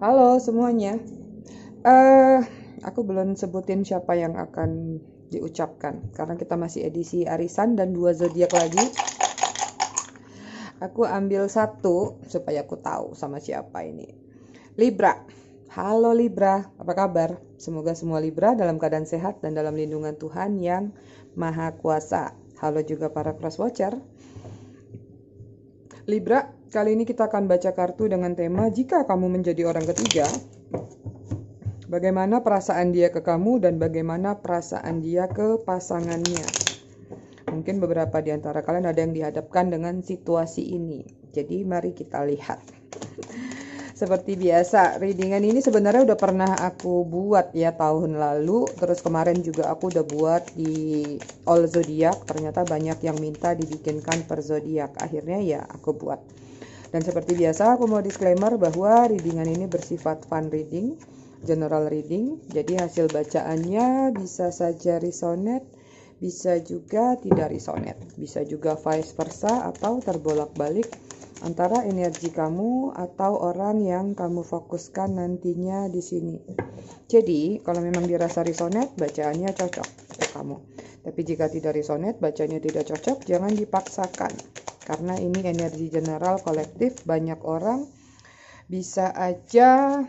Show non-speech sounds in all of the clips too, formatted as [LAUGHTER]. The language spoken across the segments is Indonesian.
Halo semuanya. Uh, aku belum sebutin siapa yang akan diucapkan karena kita masih edisi arisan dan dua zodiak lagi. Aku ambil satu supaya aku tahu sama siapa ini. Libra. Halo Libra, apa kabar? Semoga semua Libra dalam keadaan sehat dan dalam lindungan Tuhan yang Maha Kuasa. Halo juga para cross watcher. Libra, Kali ini kita akan baca kartu dengan tema jika kamu menjadi orang ketiga. Bagaimana perasaan dia ke kamu dan bagaimana perasaan dia ke pasangannya. Mungkin beberapa di antara kalian ada yang dihadapkan dengan situasi ini. Jadi mari kita lihat. Seperti biasa, readingan ini sebenarnya udah pernah aku buat ya tahun lalu. Terus kemarin juga aku udah buat di All Zodiac. Ternyata banyak yang minta dibikinkan per zodiak. Akhirnya ya aku buat. Dan seperti biasa aku mau disclaimer bahwa readingan ini bersifat fun reading, general reading. Jadi hasil bacaannya bisa saja resonate, bisa juga tidak resonate, bisa juga vice versa atau terbolak-balik antara energi kamu atau orang yang kamu fokuskan nantinya di sini. Jadi, kalau memang dirasa resonate, bacaannya cocok untuk kamu. Tapi jika tidak resonate, bacanya tidak cocok, jangan dipaksakan karena ini energi general kolektif banyak orang bisa aja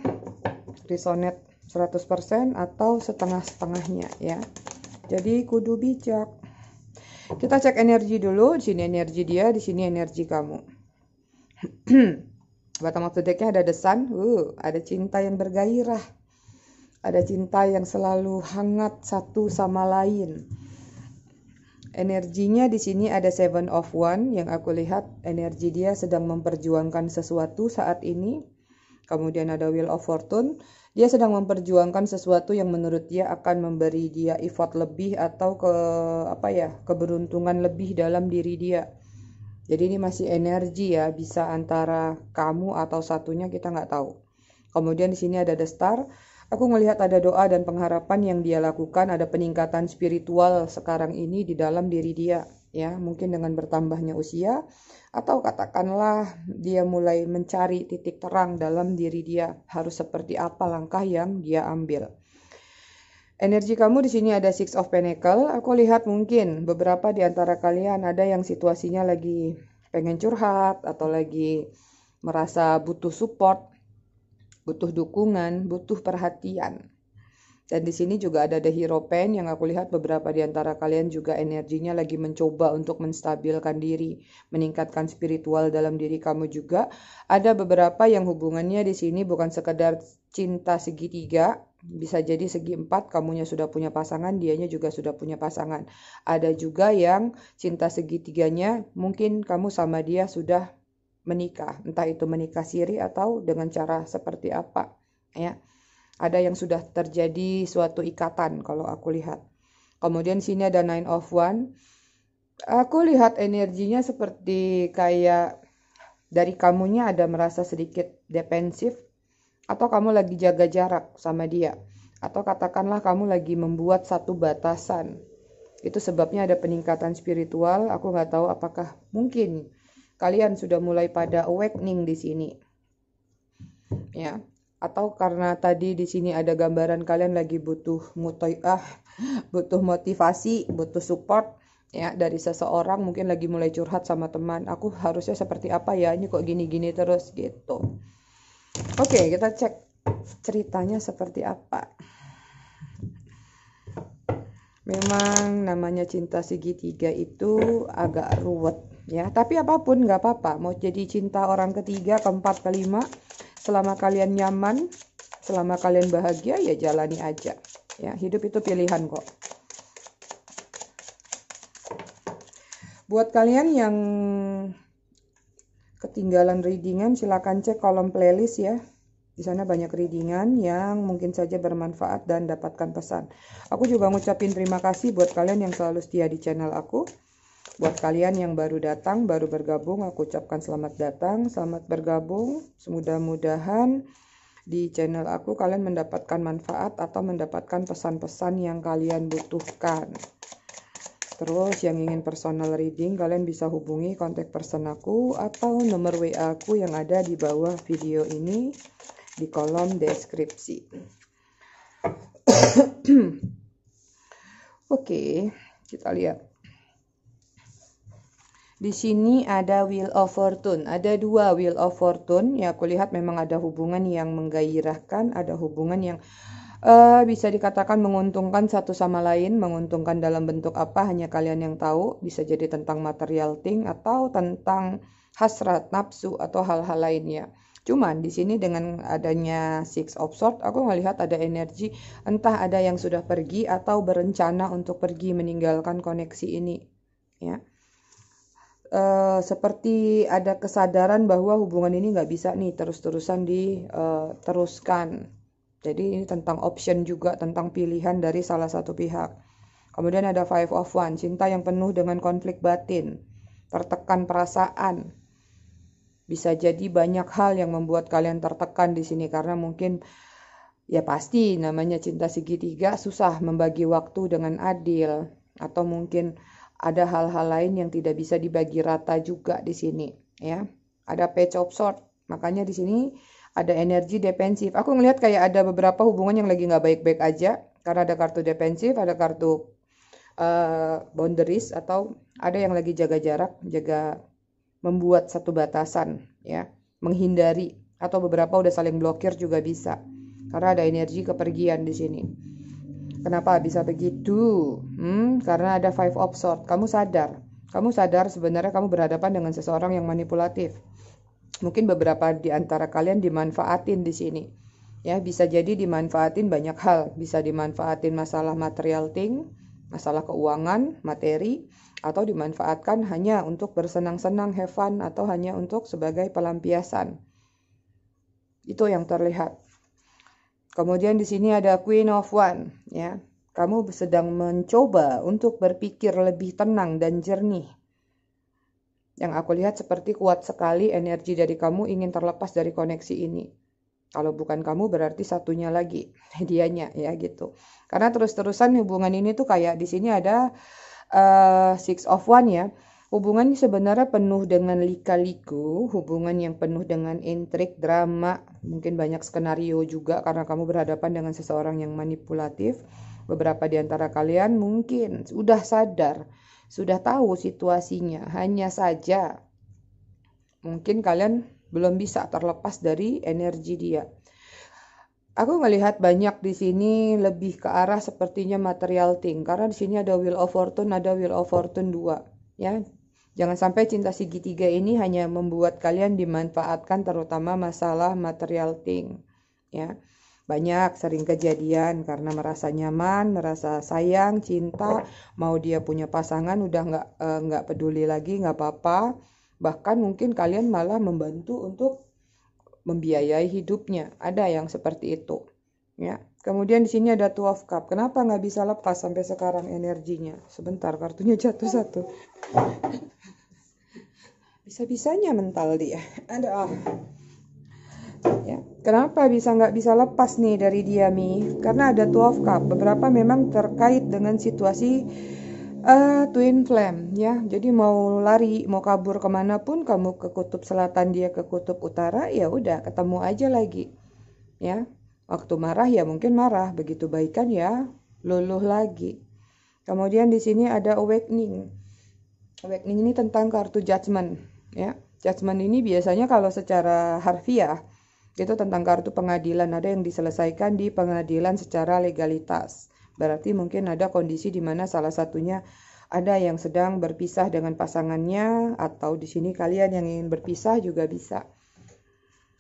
resonate 100% atau setengah-setengahnya ya jadi kudu bijak kita cek energi dulu di sini energi dia di sini energi kamu batam waktu deknya ada desan uh, ada cinta yang bergairah ada cinta yang selalu hangat satu sama lain Energinya di sini ada Seven of One yang aku lihat energi dia sedang memperjuangkan sesuatu saat ini. Kemudian ada Wheel of Fortune. Dia sedang memperjuangkan sesuatu yang menurut dia akan memberi dia effort lebih atau ke apa ya keberuntungan lebih dalam diri dia. Jadi ini masih energi ya, bisa antara kamu atau satunya kita nggak tahu. Kemudian di sini ada The Star Aku melihat ada doa dan pengharapan yang dia lakukan, ada peningkatan spiritual sekarang ini di dalam diri dia, ya. Mungkin dengan bertambahnya usia atau katakanlah dia mulai mencari titik terang dalam diri dia, harus seperti apa langkah yang dia ambil. Energi kamu di sini ada Six of Pentacle. Aku lihat mungkin beberapa di antara kalian ada yang situasinya lagi pengen curhat atau lagi merasa butuh support butuh dukungan, butuh perhatian. Dan di sini juga ada The Hero Pen yang aku lihat beberapa di antara kalian juga energinya lagi mencoba untuk menstabilkan diri, meningkatkan spiritual dalam diri kamu juga. Ada beberapa yang hubungannya di sini bukan sekedar cinta segitiga, bisa jadi segi empat kamunya sudah punya pasangan, dianya juga sudah punya pasangan. Ada juga yang cinta segitiganya, mungkin kamu sama dia sudah menikah, entah itu menikah siri atau dengan cara seperti apa, ya. Ada yang sudah terjadi suatu ikatan kalau aku lihat. Kemudian sini ada nine of one. Aku lihat energinya seperti kayak dari kamunya ada merasa sedikit defensif atau kamu lagi jaga jarak sama dia atau katakanlah kamu lagi membuat satu batasan. Itu sebabnya ada peningkatan spiritual, aku nggak tahu apakah mungkin kalian sudah mulai pada awakening di sini. Ya, atau karena tadi di sini ada gambaran kalian lagi butuh mutoyah, butuh motivasi, butuh support ya dari seseorang mungkin lagi mulai curhat sama teman, aku harusnya seperti apa ya? Ini kok gini-gini terus gitu. Oke, kita cek ceritanya seperti apa. Memang namanya cinta segitiga itu agak ruwet ya tapi apapun nggak apa-apa mau jadi cinta orang ketiga keempat kelima selama kalian nyaman selama kalian bahagia ya jalani aja ya hidup itu pilihan kok buat kalian yang ketinggalan readingan silahkan cek kolom playlist ya di sana banyak readingan yang mungkin saja bermanfaat dan dapatkan pesan. Aku juga ngucapin terima kasih buat kalian yang selalu setia di channel aku. Buat kalian yang baru datang, baru bergabung, aku ucapkan selamat datang, selamat bergabung. Semudah-mudahan di channel aku kalian mendapatkan manfaat atau mendapatkan pesan-pesan yang kalian butuhkan. Terus yang ingin personal reading kalian bisa hubungi kontak person aku atau nomor WA aku yang ada di bawah video ini di kolom deskripsi. [COUGHS] Oke, okay, kita lihat. Di sini ada Wheel of Fortune. Ada dua Wheel of Fortune. Ya, aku lihat memang ada hubungan yang menggairahkan, ada hubungan yang uh, bisa dikatakan menguntungkan satu sama lain. Menguntungkan dalam bentuk apa hanya kalian yang tahu. Bisa jadi tentang material thing atau tentang hasrat, nafsu atau hal-hal lainnya. Cuman di sini dengan adanya six of sword, aku melihat ada energi entah ada yang sudah pergi atau berencana untuk pergi meninggalkan koneksi ini. Ya. Eh, seperti ada kesadaran bahwa hubungan ini nggak bisa nih terus-terusan diteruskan. Eh, jadi ini tentang option juga, tentang pilihan dari salah satu pihak. Kemudian ada Five of One, cinta yang penuh dengan konflik batin, tertekan perasaan. Bisa jadi banyak hal yang membuat kalian tertekan di sini karena mungkin ya pasti namanya cinta segitiga susah membagi waktu dengan adil atau mungkin ada hal-hal lain yang tidak bisa dibagi rata juga di sini, ya. Ada patch of sword Makanya di sini ada energi defensif. Aku melihat kayak ada beberapa hubungan yang lagi nggak baik-baik aja karena ada kartu defensif, ada kartu uh, boundaries atau ada yang lagi jaga jarak, jaga membuat satu batasan, ya, menghindari atau beberapa udah saling blokir juga bisa karena ada energi kepergian di sini. Kenapa bisa begitu? Hmm, karena ada five of sword. Kamu sadar. Kamu sadar sebenarnya kamu berhadapan dengan seseorang yang manipulatif. Mungkin beberapa di antara kalian dimanfaatin di sini. Ya, bisa jadi dimanfaatin banyak hal. Bisa dimanfaatin masalah material thing, masalah keuangan, materi, atau dimanfaatkan hanya untuk bersenang-senang, have fun, atau hanya untuk sebagai pelampiasan. Itu yang terlihat. Kemudian di sini ada Queen of One, ya. Kamu sedang mencoba untuk berpikir lebih tenang dan jernih. Yang aku lihat seperti kuat sekali energi dari kamu ingin terlepas dari koneksi ini. Kalau bukan kamu berarti satunya lagi, [LAUGHS] dianya ya gitu. Karena terus-terusan hubungan ini tuh kayak di sini ada uh, Six of One ya Hubungan sebenarnya penuh dengan lika-liku, hubungan yang penuh dengan intrik, drama, mungkin banyak skenario juga karena kamu berhadapan dengan seseorang yang manipulatif. Beberapa di antara kalian mungkin sudah sadar, sudah tahu situasinya, hanya saja mungkin kalian belum bisa terlepas dari energi dia. Aku melihat banyak di sini lebih ke arah sepertinya material thing karena di sini ada will of fortune, ada will of fortune 2 ya Jangan sampai cinta segitiga ini hanya membuat kalian dimanfaatkan terutama masalah material thing. Ya. Banyak sering kejadian karena merasa nyaman, merasa sayang, cinta, mau dia punya pasangan udah nggak eh, nggak peduli lagi, nggak apa-apa. Bahkan mungkin kalian malah membantu untuk membiayai hidupnya. Ada yang seperti itu. Ya. Kemudian di sini ada two of cup. Kenapa nggak bisa lepas sampai sekarang energinya? Sebentar, kartunya jatuh satu bisa-bisanya mental dia ada ah, ya kenapa bisa nggak bisa lepas nih dari dia Mi karena ada of cup beberapa memang terkait dengan situasi uh, twin flame ya jadi mau lari mau kabur kemana pun kamu ke kutub selatan dia ke kutub utara ya udah ketemu aja lagi ya waktu marah ya mungkin marah begitu baikan ya luluh lagi kemudian di sini ada awakening awakening ini tentang kartu judgment ya judgment ini biasanya kalau secara harfiah itu tentang kartu pengadilan ada yang diselesaikan di pengadilan secara legalitas berarti mungkin ada kondisi di mana salah satunya ada yang sedang berpisah dengan pasangannya atau di sini kalian yang ingin berpisah juga bisa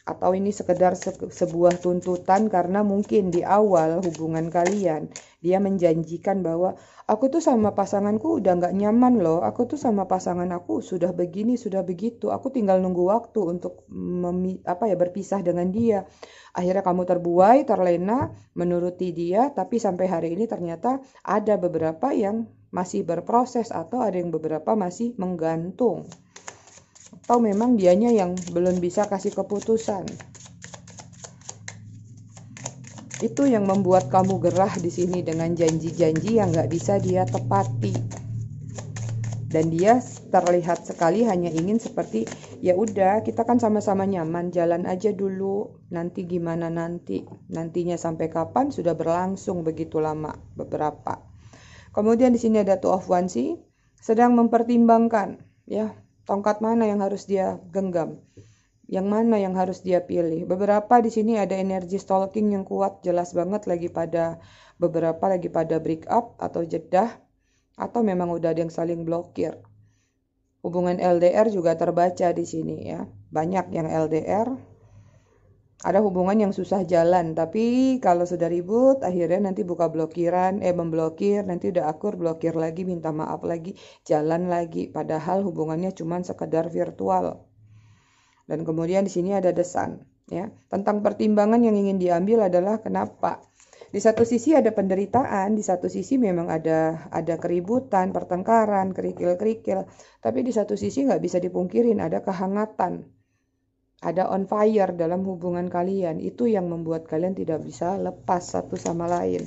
atau ini sekedar sebuah tuntutan karena mungkin di awal hubungan kalian dia menjanjikan bahwa aku tuh sama pasanganku udah nggak nyaman loh aku tuh sama pasangan aku sudah begini sudah begitu aku tinggal nunggu waktu untuk apa ya berpisah dengan dia akhirnya kamu terbuai terlena menuruti dia tapi sampai hari ini ternyata ada beberapa yang masih berproses atau ada yang beberapa masih menggantung atau memang dianya yang belum bisa kasih keputusan itu yang membuat kamu gerah di sini dengan janji-janji yang nggak bisa dia tepati dan dia terlihat sekali hanya ingin seperti ya udah kita kan sama-sama nyaman jalan aja dulu nanti gimana nanti nantinya sampai kapan sudah berlangsung begitu lama beberapa kemudian di sini ada two of one sih sedang mempertimbangkan ya tongkat mana yang harus dia genggam, yang mana yang harus dia pilih. Beberapa di sini ada energi stalking yang kuat, jelas banget lagi pada beberapa lagi pada break up atau jedah atau memang udah ada yang saling blokir. Hubungan LDR juga terbaca di sini ya. Banyak yang LDR, ada hubungan yang susah jalan tapi kalau sudah ribut akhirnya nanti buka blokiran eh memblokir nanti udah akur blokir lagi minta maaf lagi jalan lagi padahal hubungannya cuma sekedar virtual dan kemudian di sini ada desan ya tentang pertimbangan yang ingin diambil adalah kenapa di satu sisi ada penderitaan, di satu sisi memang ada ada keributan, pertengkaran, kerikil-kerikil, tapi di satu sisi nggak bisa dipungkirin ada kehangatan ada on fire dalam hubungan kalian. Itu yang membuat kalian tidak bisa lepas satu sama lain.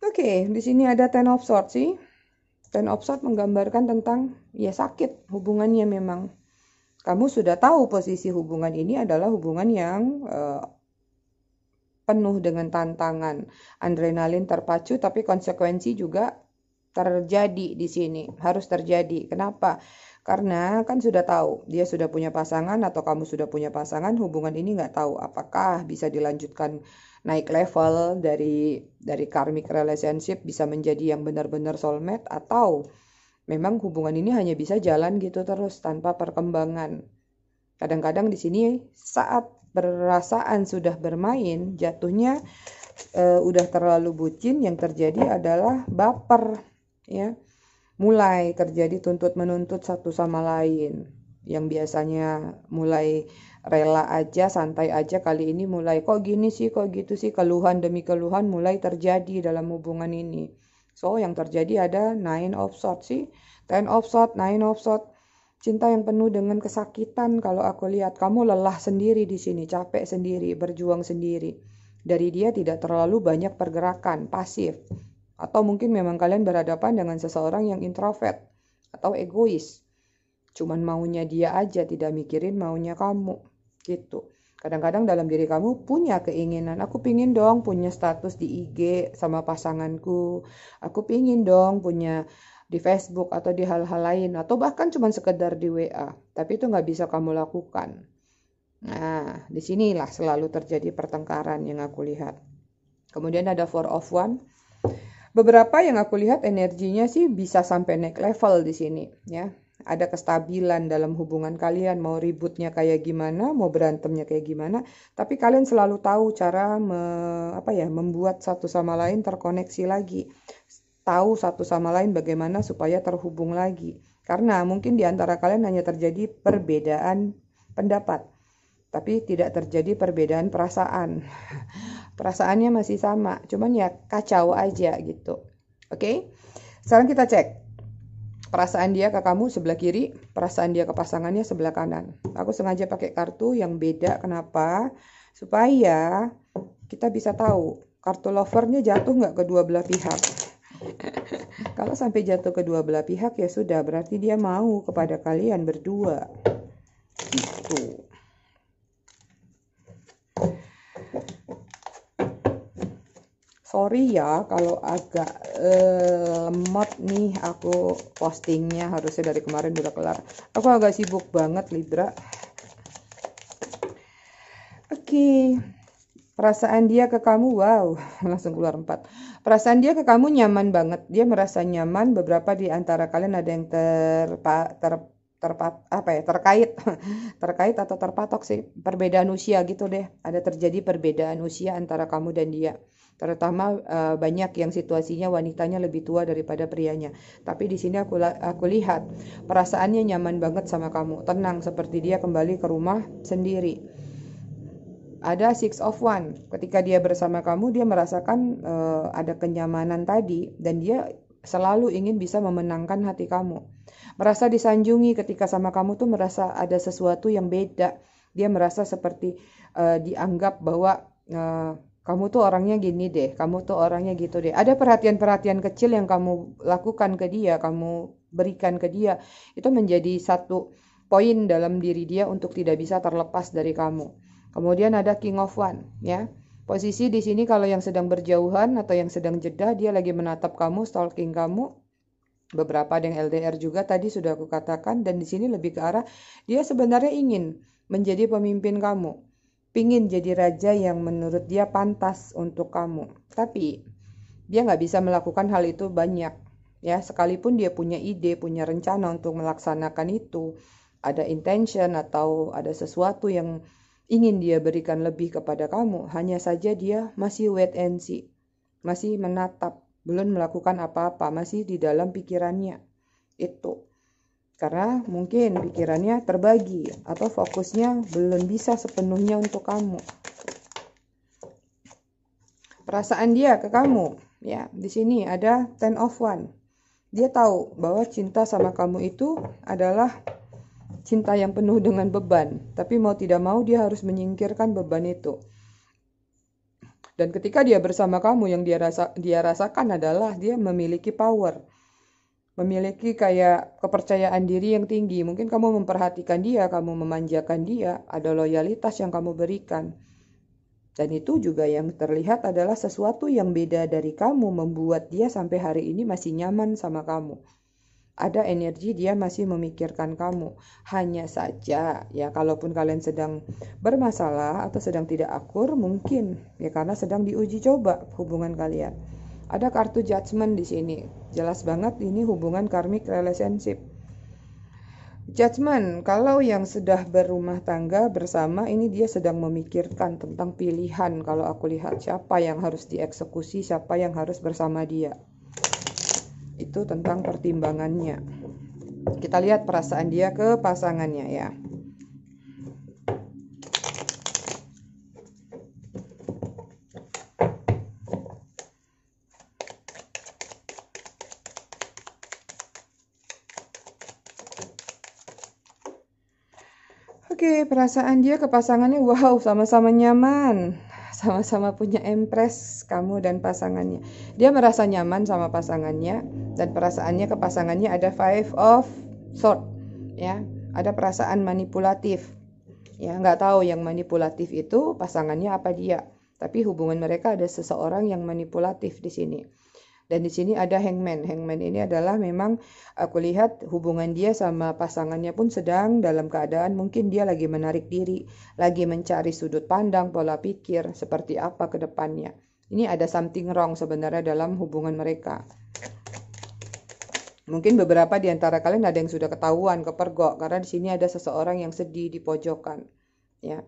Oke, okay, di sini ada Ten of Swords sih. Ten of Swords menggambarkan tentang ya sakit hubungannya memang. Kamu sudah tahu posisi hubungan ini adalah hubungan yang uh, penuh dengan tantangan. Adrenalin terpacu tapi konsekuensi juga terjadi di sini, harus terjadi. Kenapa? Karena kan sudah tahu, dia sudah punya pasangan atau kamu sudah punya pasangan, hubungan ini nggak tahu apakah bisa dilanjutkan naik level dari dari karmic relationship bisa menjadi yang benar-benar soulmate atau memang hubungan ini hanya bisa jalan gitu terus tanpa perkembangan. Kadang-kadang di sini saat perasaan sudah bermain, jatuhnya e, udah terlalu bucin yang terjadi adalah baper ya. Mulai terjadi tuntut menuntut satu sama lain. Yang biasanya mulai rela aja, santai aja kali ini mulai kok gini sih, kok gitu sih, keluhan demi keluhan mulai terjadi dalam hubungan ini. So yang terjadi ada nine of swords sih, ten of swords, nine of swords Cinta yang penuh dengan kesakitan kalau aku lihat kamu lelah sendiri di sini, capek sendiri, berjuang sendiri. Dari dia tidak terlalu banyak pergerakan, pasif. Atau mungkin memang kalian berhadapan dengan seseorang yang introvert atau egois. Cuman maunya dia aja, tidak mikirin maunya kamu. Gitu. Kadang-kadang dalam diri kamu punya keinginan, aku pingin dong punya status di IG sama pasanganku, aku pingin dong punya di Facebook atau di hal-hal lain atau bahkan cuma sekedar di WA tapi itu nggak bisa kamu lakukan nah disinilah selalu terjadi pertengkaran yang aku lihat kemudian ada four of one beberapa yang aku lihat energinya sih bisa sampai naik level di sini ya ada kestabilan dalam hubungan kalian mau ributnya kayak gimana mau berantemnya kayak gimana tapi kalian selalu tahu cara me, apa ya membuat satu sama lain terkoneksi lagi tahu satu sama lain bagaimana supaya terhubung lagi. Karena mungkin di antara kalian hanya terjadi perbedaan pendapat, tapi tidak terjadi perbedaan perasaan. [LAUGHS] Perasaannya masih sama, cuman ya kacau aja gitu. Oke, sekarang kita cek perasaan dia ke kamu sebelah kiri, perasaan dia ke pasangannya sebelah kanan. Aku sengaja pakai kartu yang beda, kenapa? Supaya kita bisa tahu kartu lovernya jatuh nggak ke dua belah pihak. [LAUGHS] Kalau sampai jatuh kedua belah pihak ya sudah berarti dia mau kepada kalian berdua. Itu. Sorry ya kalau agak uh, lemot nih aku postingnya harusnya dari kemarin udah kelar. Aku agak sibuk banget Libra. Oke. Okay. Perasaan dia ke kamu wow, [LAUGHS] langsung keluar empat perasaan dia ke kamu nyaman banget dia merasa nyaman beberapa di antara kalian ada yang terpa, ter terpat apa ya terkait [LAUGHS] terkait atau terpatok sih perbedaan usia gitu deh ada terjadi perbedaan usia antara kamu dan dia terutama uh, banyak yang situasinya wanitanya lebih tua daripada prianya tapi di sini aku aku lihat perasaannya nyaman banget sama kamu tenang seperti dia kembali ke rumah sendiri ada six of one. Ketika dia bersama kamu, dia merasakan uh, ada kenyamanan tadi dan dia selalu ingin bisa memenangkan hati kamu. Merasa disanjungi ketika sama kamu tuh merasa ada sesuatu yang beda. Dia merasa seperti uh, dianggap bahwa uh, kamu tuh orangnya gini deh, kamu tuh orangnya gitu deh. Ada perhatian-perhatian kecil yang kamu lakukan ke dia, kamu berikan ke dia. Itu menjadi satu poin dalam diri dia untuk tidak bisa terlepas dari kamu. Kemudian ada king of one, ya. Posisi di sini kalau yang sedang berjauhan atau yang sedang jeda dia lagi menatap kamu, stalking kamu. Beberapa ada yang LDR juga tadi sudah aku katakan dan di sini lebih ke arah dia sebenarnya ingin menjadi pemimpin kamu. Pingin jadi raja yang menurut dia pantas untuk kamu. Tapi dia nggak bisa melakukan hal itu banyak. Ya, sekalipun dia punya ide, punya rencana untuk melaksanakan itu, ada intention atau ada sesuatu yang ingin dia berikan lebih kepada kamu, hanya saja dia masih wait and see, masih menatap, belum melakukan apa-apa, masih di dalam pikirannya. Itu karena mungkin pikirannya terbagi atau fokusnya belum bisa sepenuhnya untuk kamu. Perasaan dia ke kamu, ya, di sini ada ten of one. Dia tahu bahwa cinta sama kamu itu adalah cinta yang penuh dengan beban, tapi mau tidak mau dia harus menyingkirkan beban itu. Dan ketika dia bersama kamu yang dia rasa dia rasakan adalah dia memiliki power. Memiliki kayak kepercayaan diri yang tinggi. Mungkin kamu memperhatikan dia, kamu memanjakan dia, ada loyalitas yang kamu berikan. Dan itu juga yang terlihat adalah sesuatu yang beda dari kamu membuat dia sampai hari ini masih nyaman sama kamu ada energi dia masih memikirkan kamu. Hanya saja ya kalaupun kalian sedang bermasalah atau sedang tidak akur mungkin ya karena sedang diuji coba hubungan kalian. Ada kartu judgment di sini. Jelas banget ini hubungan karmic relationship. Judgment, kalau yang sudah berumah tangga bersama ini dia sedang memikirkan tentang pilihan kalau aku lihat siapa yang harus dieksekusi, siapa yang harus bersama dia itu tentang pertimbangannya. Kita lihat perasaan dia ke pasangannya ya. Oke, perasaan dia ke pasangannya wow, sama-sama nyaman. Sama-sama punya empress kamu dan pasangannya. Dia merasa nyaman sama pasangannya dan perasaannya ke pasangannya ada five of sword ya ada perasaan manipulatif ya nggak tahu yang manipulatif itu pasangannya apa dia tapi hubungan mereka ada seseorang yang manipulatif di sini dan di sini ada hangman hangman ini adalah memang aku lihat hubungan dia sama pasangannya pun sedang dalam keadaan mungkin dia lagi menarik diri lagi mencari sudut pandang pola pikir seperti apa kedepannya. ini ada something wrong sebenarnya dalam hubungan mereka Mungkin beberapa di antara kalian ada yang sudah ketahuan kepergok karena di sini ada seseorang yang sedih di pojokan, ya.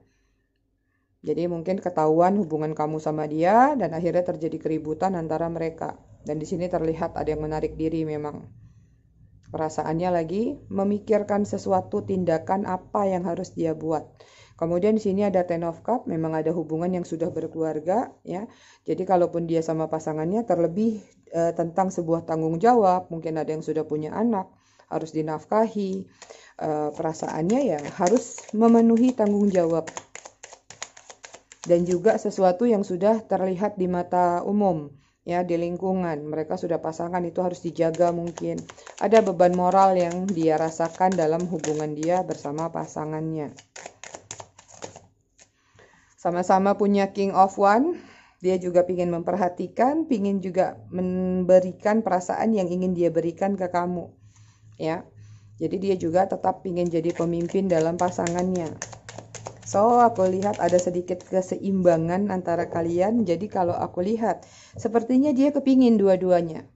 Jadi mungkin ketahuan hubungan kamu sama dia dan akhirnya terjadi keributan antara mereka. Dan di sini terlihat ada yang menarik diri memang. Perasaannya lagi memikirkan sesuatu tindakan apa yang harus dia buat. Kemudian di sini ada Ten of Cup, memang ada hubungan yang sudah berkeluarga ya. Jadi kalaupun dia sama pasangannya terlebih e, tentang sebuah tanggung jawab, mungkin ada yang sudah punya anak, harus dinafkahi. e, perasaannya ya harus memenuhi tanggung jawab. Dan juga sesuatu yang sudah terlihat di mata umum ya di lingkungan mereka sudah pasangan itu harus dijaga mungkin ada beban moral yang dia rasakan dalam hubungan dia bersama pasangannya sama-sama punya king of one dia juga ingin memperhatikan ingin juga memberikan perasaan yang ingin dia berikan ke kamu ya jadi dia juga tetap ingin jadi pemimpin dalam pasangannya So, aku lihat ada sedikit keseimbangan antara kalian. Jadi, kalau aku lihat, sepertinya dia kepingin dua-duanya.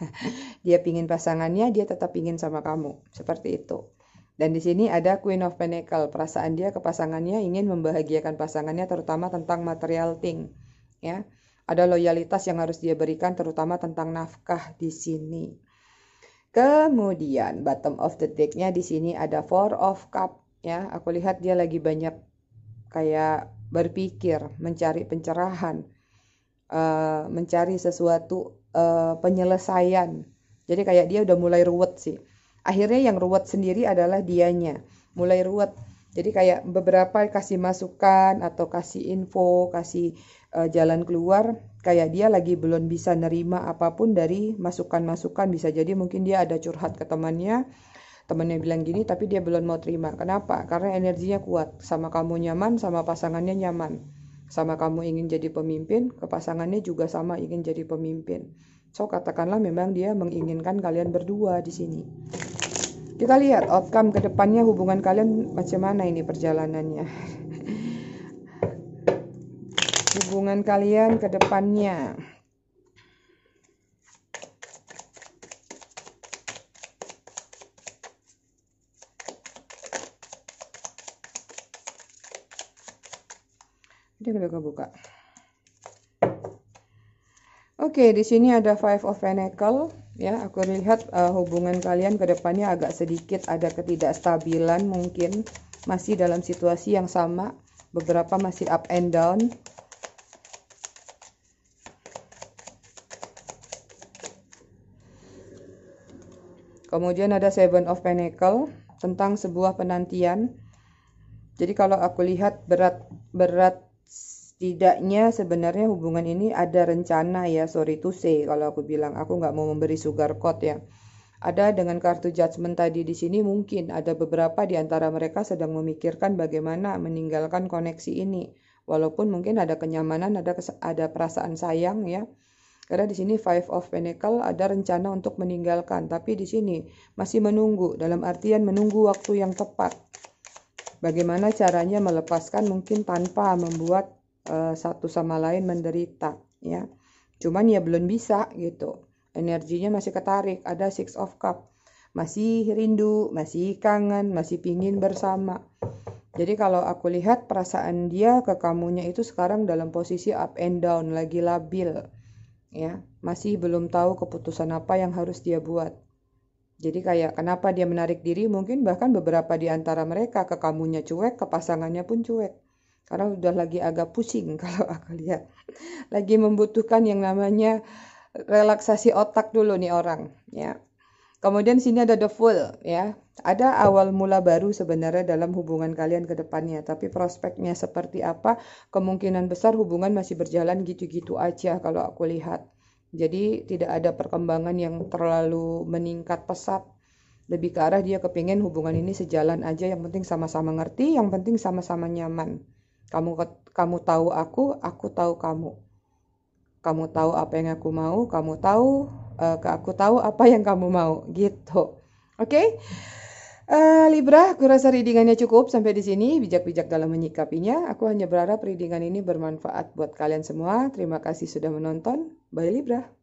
[LAUGHS] dia pingin pasangannya, dia tetap ingin sama kamu. Seperti itu. Dan di sini ada Queen of Pentacle, perasaan dia ke pasangannya ingin membahagiakan pasangannya terutama tentang material thing, ya. Ada loyalitas yang harus dia berikan terutama tentang nafkah di sini. Kemudian bottom of the deck-nya di sini ada Four of Cup, ya. Aku lihat dia lagi banyak kayak berpikir, mencari pencerahan, uh, mencari sesuatu uh, penyelesaian. Jadi kayak dia udah mulai ruwet sih akhirnya yang ruwet sendiri adalah dianya mulai ruwet jadi kayak beberapa kasih masukan atau kasih info kasih uh, jalan keluar kayak dia lagi belum bisa nerima apapun dari masukan-masukan bisa jadi mungkin dia ada curhat ke temannya temannya bilang gini tapi dia belum mau terima kenapa karena energinya kuat sama kamu nyaman sama pasangannya nyaman sama kamu ingin jadi pemimpin ke pasangannya juga sama ingin jadi pemimpin So katakanlah memang dia menginginkan kalian berdua di sini. Kita lihat outcome kedepannya hubungan kalian macam mana ini perjalanannya. [LAUGHS] hubungan kalian kedepannya. Ini udah kebuka. Oke, okay, di sini ada Five of Pentacle. Ya, aku lihat uh, hubungan kalian ke depannya agak sedikit ada ketidakstabilan mungkin masih dalam situasi yang sama. Beberapa masih up and down. Kemudian ada Seven of Pentacle tentang sebuah penantian. Jadi kalau aku lihat berat berat setidaknya sebenarnya hubungan ini ada rencana ya sorry to say kalau aku bilang aku nggak mau memberi sugar coat ya ada dengan kartu judgment tadi di sini mungkin ada beberapa di antara mereka sedang memikirkan bagaimana meninggalkan koneksi ini walaupun mungkin ada kenyamanan ada ada perasaan sayang ya karena di sini Five of Pentacle ada rencana untuk meninggalkan tapi di sini masih menunggu dalam artian menunggu waktu yang tepat bagaimana caranya melepaskan mungkin tanpa membuat Eh, satu sama lain menderita ya cuman ya belum bisa gitu energinya masih ketarik ada six of cup masih rindu masih kangen masih pingin bersama jadi kalau aku lihat perasaan dia ke kamunya itu sekarang dalam posisi up and down lagi labil ya masih belum tahu keputusan apa yang harus dia buat jadi kayak kenapa dia menarik diri mungkin bahkan beberapa di antara mereka ke kamunya cuek ke pasangannya pun cuek karena sudah lagi agak pusing [LAUGHS] kalau aku lihat. Lagi membutuhkan yang namanya relaksasi otak dulu nih orang, ya. Kemudian sini ada the full ya. Ada awal mula baru sebenarnya dalam hubungan kalian ke depannya, tapi prospeknya seperti apa? Kemungkinan besar hubungan masih berjalan gitu-gitu aja kalau aku lihat. Jadi tidak ada perkembangan yang terlalu meningkat pesat. Lebih ke arah dia kepingin hubungan ini sejalan aja, yang penting sama-sama ngerti, yang penting sama-sama nyaman. Kamu kamu tahu aku, aku tahu kamu. Kamu tahu apa yang aku mau, kamu tahu uh, aku tahu apa yang kamu mau gitu. Oke. Okay? Uh, eh, Libra, aku rasa readingannya cukup sampai di sini. Bijak-bijak dalam menyikapinya. Aku hanya berharap readingan ini bermanfaat buat kalian semua. Terima kasih sudah menonton. Bye Libra.